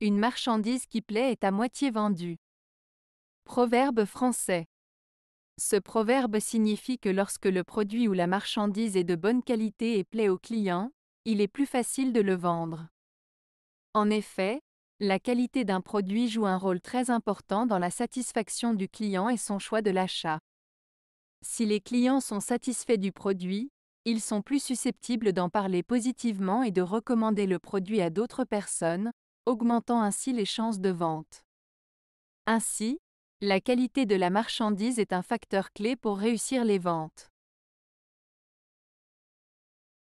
Une marchandise qui plaît est à moitié vendue. Proverbe français. Ce proverbe signifie que lorsque le produit ou la marchandise est de bonne qualité et plaît au client, il est plus facile de le vendre. En effet, la qualité d'un produit joue un rôle très important dans la satisfaction du client et son choix de l'achat. Si les clients sont satisfaits du produit, ils sont plus susceptibles d'en parler positivement et de recommander le produit à d'autres personnes, augmentant ainsi les chances de vente. Ainsi, la qualité de la marchandise est un facteur clé pour réussir les ventes.